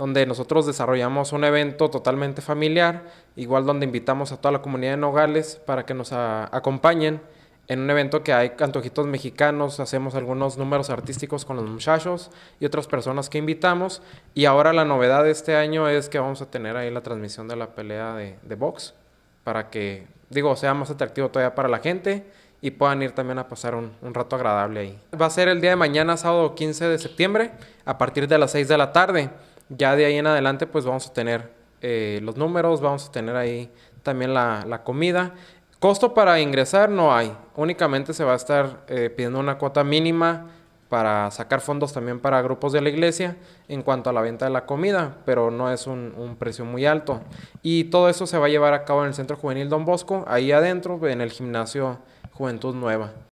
donde nosotros desarrollamos un evento totalmente familiar, igual donde invitamos a toda la comunidad de Nogales para que nos acompañen en un evento que hay antojitos mexicanos, hacemos algunos números artísticos con los muchachos y otras personas que invitamos. Y ahora la novedad de este año es que vamos a tener ahí la transmisión de la pelea de, box para que, digo, sea más atractivo todavía para la gente y puedan ir también a pasar un, un, rato agradable ahí. Va a ser el día de mañana, sábado 15 de septiembre, a partir de las 6 de la tarde. Ya de ahí en adelante, pues vamos a tener eh, los números, vamos a tener ahí también la, comida. Costo para ingresar no hay, únicamente se va a estar eh, pidiendo una cuota mínima para sacar fondos también para grupos de la iglesia en cuanto a la venta de la comida, pero no es un, precio muy alto. Y todo eso se va a llevar a cabo en el Centro Juvenil Don Bosco, ahí adentro, en el gimnasio Juventud Nueva.